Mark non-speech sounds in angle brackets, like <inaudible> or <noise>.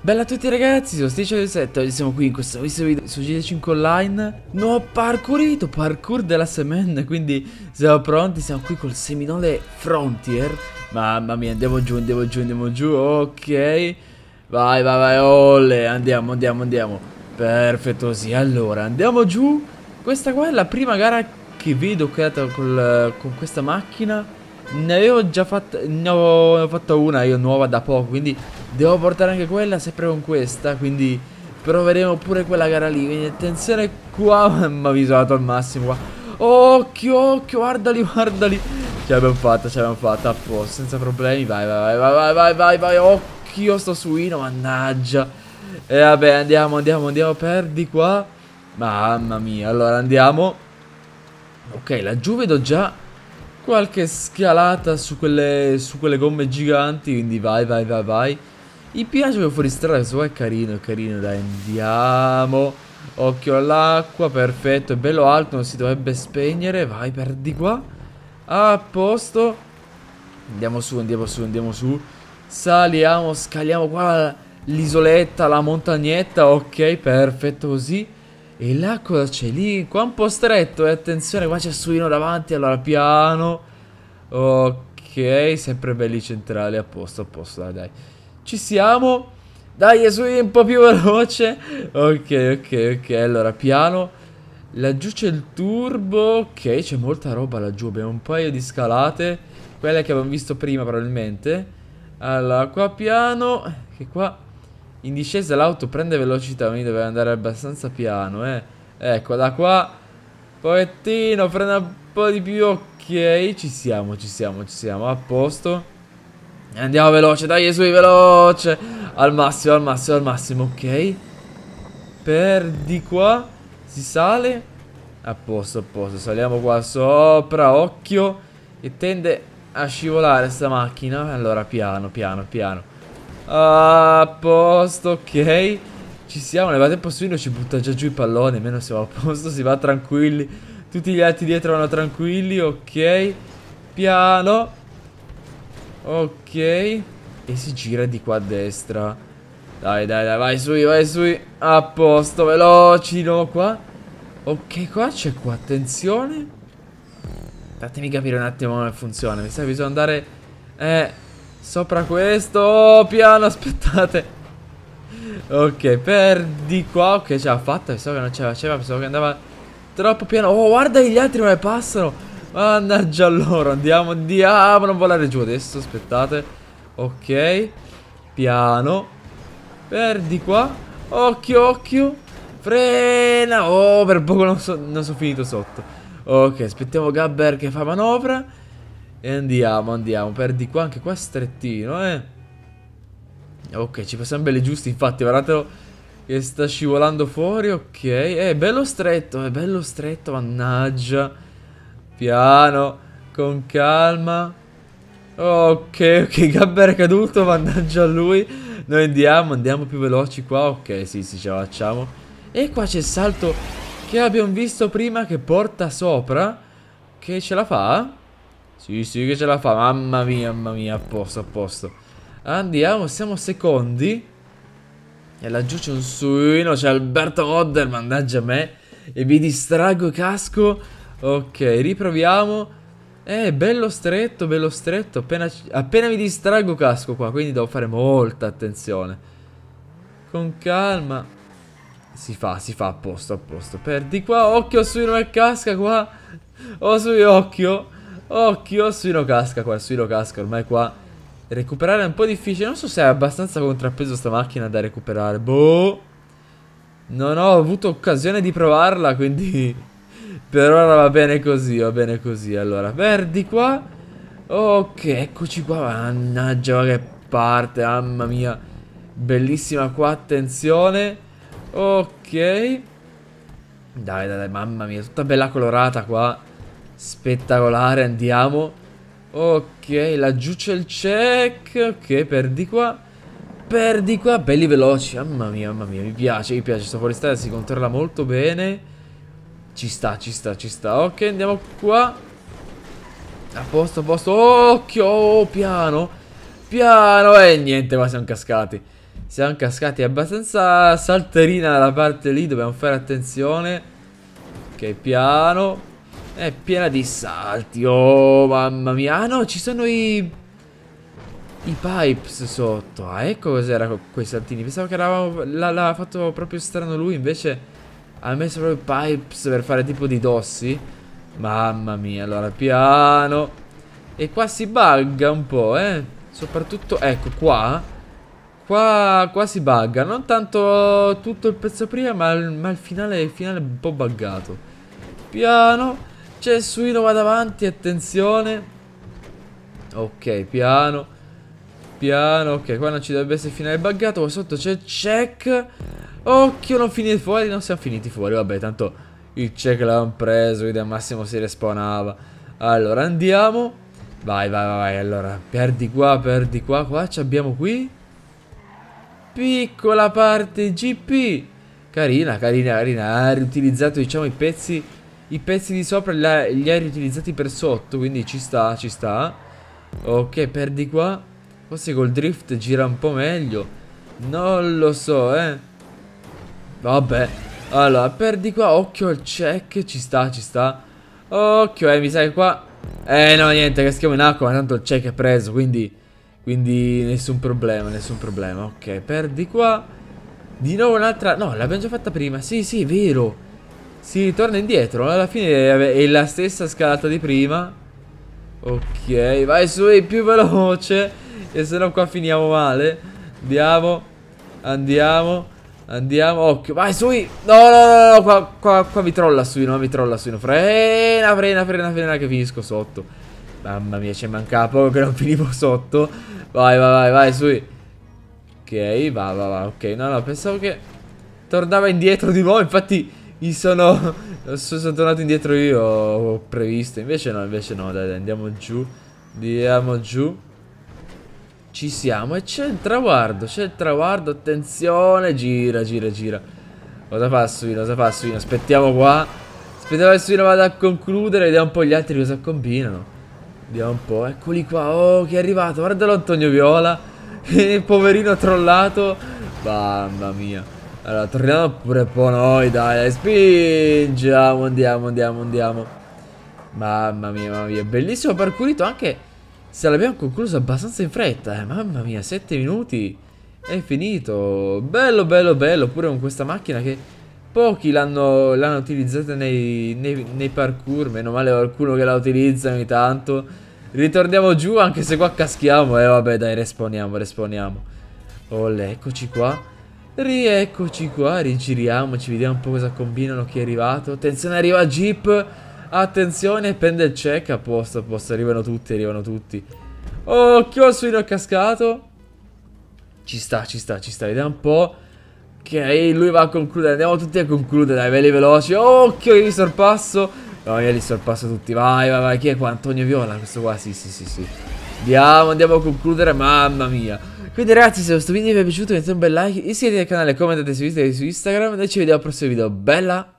Bella a tutti ragazzi, sono Stitcher 7 oggi siamo qui in questo video su GTA5 Online No parkourito, parkour della semen, quindi siamo pronti, siamo qui col seminole Frontier Mamma mia, andiamo giù, andiamo giù, andiamo giù, ok Vai, vai, vai, olle, andiamo, andiamo, andiamo Perfetto sì, allora, andiamo giù Questa qua è la prima gara che vedo creata col, con questa macchina ne avevo già fatta Ne ho fatta una io nuova da poco Quindi devo portare anche quella sempre con questa Quindi proveremo pure quella gara lì Quindi attenzione qua Mamma <laughs> mi sono al massimo qua Occhio occhio guardali guardali Ce l'abbiamo fatta ce l'abbiamo fatta apposta Senza problemi vai vai vai vai vai vai vai Occhio sto suino mannaggia e vabbè andiamo andiamo andiamo Perdi qua Mamma mia allora andiamo Ok laggiù vedo già qualche scalata su quelle, su quelle gomme giganti, quindi vai, vai, vai, vai. Il piace che fuori strada, questo qua è carino, è carino, dai, andiamo. Occhio all'acqua, perfetto, è bello alto, non si dovrebbe spegnere, vai, per di qua. A posto. Andiamo su, andiamo su, andiamo su. Saliamo, scaliamo qua l'isoletta, la montagnetta, ok, perfetto così. E là cosa c'è lì? Qua un po' stretto, eh, attenzione, qua c'è Suino davanti, allora piano. Ok, sempre belli centrali, a posto, a posto, dai, dai. Ci siamo. Dai, Yasui un po' più <laughs> veloce. Ok, ok, ok, allora piano. Laggiù c'è il turbo. Ok, c'è molta roba laggiù, abbiamo un paio di scalate. Quelle che avevamo visto prima probabilmente. Allora, qua piano, che qua... In discesa l'auto prende velocità, quindi deve andare abbastanza piano, eh. Ecco, da qua... Pochettino, prende un po' di più, ok. Ci siamo, ci siamo, ci siamo, a posto. Andiamo veloce, dai su, veloce. Al massimo, al massimo, al massimo, ok. Per di qua si sale. A posto, a posto. Saliamo qua sopra, occhio. E tende a scivolare sta macchina. Allora, piano, piano, piano. A posto, ok. Ci siamo, nel frattempo Suino ci butta già giù i palloni, almeno siamo a posto, si va tranquilli. Tutti gli altri dietro vanno tranquilli, ok. Piano. Ok. E si gira di qua a destra. Dai, dai, dai, vai sui, vai sui. A posto, veloci di nuovo qua. Ok, qua c'è qua, attenzione. Fatemi capire un attimo come funziona. Mi sa che bisogna andare... Eh... Sopra questo oh, Piano aspettate Ok per di qua Ok ce l'ha fatta Pensavo che non ce la faceva Pensavo che andava troppo piano Oh guarda gli altri come passano Mannaggia loro Andiamo andiamo Non volare giù adesso Aspettate Ok Piano Per di qua Occhio occhio Frena Oh per poco non, so, non sono finito sotto Ok aspettiamo Gabber che fa manovra e andiamo, andiamo. Per di qua, anche qua strettino, eh. Ok, ci passiamo belle giusti, infatti, guardatelo che sta scivolando fuori, ok. Eh, è bello stretto, è bello stretto, mannaggia. Piano, con calma. Ok, ok, <laughs> Gabber è caduto, mannaggia a lui. Noi andiamo, andiamo più veloci qua, ok, sì, sì, ce la facciamo. E qua c'è il salto che abbiamo visto prima che porta sopra. Che ce la fa? Sì, sì che ce la fa. Mamma mia, mamma mia, a posto, a posto. Andiamo, siamo secondi. E laggiù c'è un suino, c'è Alberto Hodder, mannaggia me. E vi distraggo casco. Ok, riproviamo. Eh, bello stretto, bello stretto. Appena, appena mi distraggo casco qua, quindi devo fare molta attenzione. Con calma. Si fa, si fa a posto, a posto. Perdi qua, occhio suino e casca qua. O oh, sui occhio. Occhio, Suino casca qua, Suino casca, ormai qua Recuperare è un po' difficile, non so se è abbastanza contrappeso sta macchina da recuperare Boh Non ho avuto occasione di provarla, quindi <laughs> Per ora va bene così, va bene così Allora, perdi qua Ok, eccoci qua, mannaggia ma che parte, mamma mia Bellissima qua, attenzione Ok Dai, dai, dai, mamma mia, tutta bella colorata qua Spettacolare, andiamo. Ok, laggiù c'è il check. Ok, perdi qua. Perdi qua, belli veloci. Mamma mia, mamma mia, mi piace, mi piace. Sta forestale si controlla molto bene. Ci sta, ci sta, ci sta. Ok, andiamo qua. A posto, a posto. Occhio, oh, piano. Piano. E eh, niente, qua siamo cascati. Siamo cascati abbastanza salterina dalla parte lì. Dobbiamo fare attenzione. Ok, piano. È piena di salti. Oh, mamma mia. Ah, no, ci sono i... I pipes sotto. Ah, ecco cos'era quei saltini. Pensavo che l'aveva fatto proprio strano lui, invece... Ha messo proprio i pipes per fare tipo di dossi. Mamma mia, allora, piano. E qua si bugga un po', eh. Soprattutto, ecco, qua. Qua, qua si bugga. Non tanto tutto il pezzo prima, ma il, ma il finale, il finale è un po' buggato. Piano. C'è suino va davanti, attenzione. Ok, piano. Piano, ok, qua non ci dovrebbe essere finale buggato, qua sotto c'è check. Occhio, non finire fuori, non siamo finiti fuori, vabbè, tanto il check l'avevamo preso, quindi al massimo si respawnava. Allora, andiamo. Vai, vai, vai, allora, perdi qua, perdi qua, qua, ci abbiamo qui. Piccola parte GP. Carina, carina, carina, ha riutilizzato, diciamo, i pezzi i pezzi di sopra li hai riutilizzati per sotto, quindi ci sta, ci sta. Ok, perdi qua. Forse col drift gira un po' meglio. Non lo so, eh. Vabbè. Allora, perdi qua, occhio al check, ci sta, ci sta. Occhio, eh, mi sa che qua... Eh, no, niente, caschiamo in acqua, ma tanto il check è preso, quindi... Quindi nessun problema, nessun problema. Ok, perdi qua. Di nuovo un'altra... No, l'abbiamo già fatta prima. Sì, sì, è vero. Si torna indietro Alla fine è la stessa scalata di prima Ok Vai su è più veloce E se no qua finiamo male Andiamo Andiamo Andiamo Occhio Vai su No no no no Qua, qua, qua mi trolla su No mi trolla su Frena frena frena frena Che finisco sotto Mamma mia ci mancava poco che non finivo sotto Vai vai vai vai su Ok va va va Ok no no pensavo che Tornava indietro di nuovo Infatti mi sono... <laughs> sono tornato indietro io, ho previsto. Invece no, invece no, dai, dai andiamo giù. Andiamo giù. Ci siamo e c'è il traguardo, c'è il traguardo, attenzione, gira, gira, gira. Cosa fa Suino, cosa fa Suino? Aspettiamo qua. Aspettiamo che Suino vada a concludere, vediamo un po' gli altri cosa combinano. Vediamo un po', eccoli qua, oh che è arrivato, guardalo Antonio Viola. <laughs> poverino trollato. Mamma mia. Allora, torniamo pure un po' noi, dai, spingiamo, andiamo, andiamo, andiamo. Mamma mia, mamma mia, bellissimo parkourito, anche se l'abbiamo concluso abbastanza in fretta, eh. Mamma mia, 7 minuti è finito. Bello, bello, bello, pure con questa macchina che pochi l'hanno utilizzata nei, nei, nei parkour, meno male qualcuno che la utilizza ogni tanto. Ritorniamo giù anche se qua caschiamo, e eh, vabbè, dai, respawniamo, respawniamo. Olè, eccoci qua. Rieccoci qua, rigiriamo, ci vediamo un po' cosa combinano chi è arrivato. Attenzione, arriva Jeep. Attenzione, pende il check. A posto, a posto, arrivano tutti, arrivano tutti. Occhio al suino cascato. Ci sta, ci sta, ci sta. Vediamo un po'. Ok, lui va a concludere. Andiamo tutti a concludere, dai, belli veloci. Occhio, io li sorpasso. No, io li sorpasso tutti. Vai, vai, vai. Chi è qua? Antonio Viola, questo qua. Sì, sì, sì, sì. Andiamo, andiamo a concludere. Mamma mia. Quindi ragazzi se questo video vi è piaciuto mettete un bel like Iscrivetevi al canale, commentate se vi siete su Instagram Noi ci vediamo al prossimo video, bella